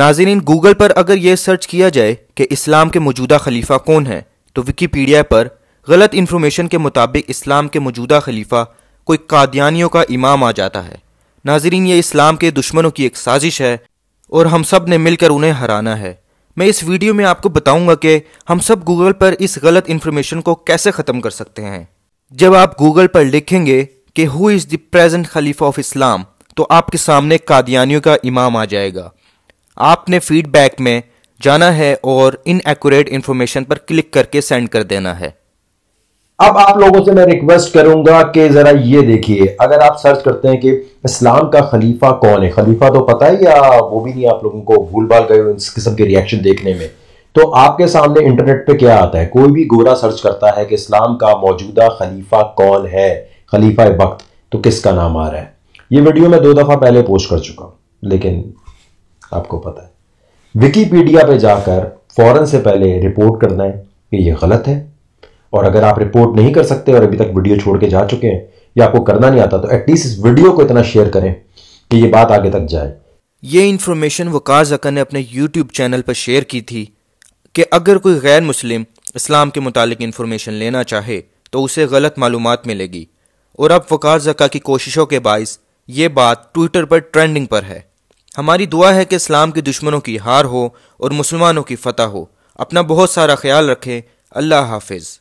नाजरीन गूगल पर अगर यह सर्च किया जाए कि इस्लाम के मौजूदा खलीफा कौन है तो विकीपीडिया पर गलत इन्फॉर्मेशन के मुताबिक इस्लाम के मौजूदा खलीफा कोई कादियानियों का इमाम आ जाता है नाजरीन ये इस्लाम के दुश्मनों की एक साजिश है और हम सब ने मिलकर उन्हें हराना है मैं इस वीडियो में आपको बताऊंगा कि हम सब गूगल पर इस गलत इन्फॉर्मेशन को कैसे ख़त्म कर सकते हैं जब आप गूगल पर लिखेंगे कि हु इज़ द प्रेजेंट खलीफा ऑफ इस्लाम तो आपके सामने कादियानियों का इमाम आ जाएगा आपने फीडबैक में जाना है और एक्यूरेट इंफॉर्मेशन पर क्लिक करके सेंड कर देना है अब आप लोगों से मैं रिक्वेस्ट करूंगा कि जरा ये देखिए अगर आप सर्च करते हैं कि इस्लाम का खलीफा कौन है खलीफा तो पता ही या वो भी नहीं आप लोगों को भूल भाल गए इस किस्म के रिएक्शन देखने में तो आपके सामने इंटरनेट पे क्या आता है कोई भी गोरा सर्च करता है कि इस्लाम का मौजूदा खलीफा कौन है खलीफा वक्त तो किसका नाम आ रहा है ये वीडियो मैं दो दफा पहले पोस्ट कर चुका हूं लेकिन आपको पता है विकीपीडिया पे जाकर फौरन से पहले रिपोर्ट करना है कि ये गलत है और अगर आप रिपोर्ट नहीं कर सकते और अभी तक वीडियो छोड़ के जा चुके हैं या आपको करना नहीं आता तो एटलीस्ट इस वीडियो को इतना शेयर करें कि ये बात आगे तक जाए ये इंफॉर्मेशन वकार जकर ने अपने यूट्यूब चैनल पर शेयर की थी कि अगर कोई गैर मुस्लिम इस्लाम के मुतालिक इन्फॉर्मेशन लेना चाहे तो उसे गलत मालूम मिलेगी और अब वकार जका की कोशिशों के बायस ये बात ट्विटर पर ट्रेंडिंग पर है हमारी दुआ है कि इस्लाम के दुश्मनों की हार हो और मुसलमानों की फतह हो अपना बहुत सारा ख्याल रखें अल्लाह हाफिज़